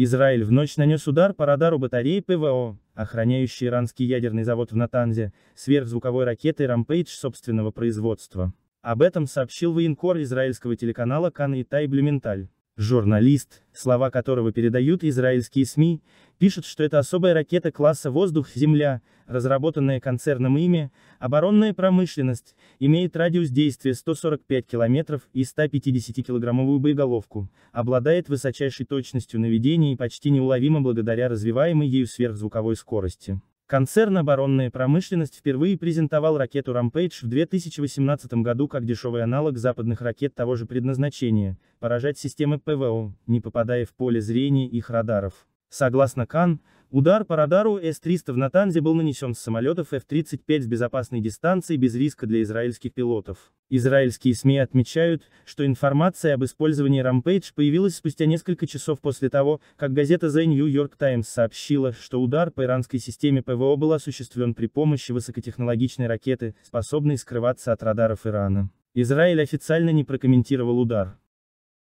Израиль в ночь нанес удар по радару батареи ПВО, охраняющей иранский ядерный завод в Натанзе, сверхзвуковой ракетой «Рампейдж» собственного производства. Об этом сообщил военкор израильского телеканала Кан Итай Блюменталь. Журналист, слова которого передают израильские СМИ, пишет, что это особая ракета класса «Воздух-Земля», разработанная концерном ими, оборонная промышленность, имеет радиус действия 145 километров и 150-килограммовую боеголовку, обладает высочайшей точностью наведения и почти неуловима благодаря развиваемой ею сверхзвуковой скорости. Концерн «Оборонная промышленность» впервые презентовал ракету Rampage в 2018 году как дешевый аналог западных ракет того же предназначения, поражать системы ПВО, не попадая в поле зрения их радаров. Согласно КАН, Удар по радару С-300 в Натанзе был нанесен с самолетов F-35 с безопасной дистанции без риска для израильских пилотов. Израильские СМИ отмечают, что информация об использовании Rampage появилась спустя несколько часов после того, как газета The New York Times сообщила, что удар по иранской системе ПВО был осуществлен при помощи высокотехнологичной ракеты, способной скрываться от радаров Ирана. Израиль официально не прокомментировал удар.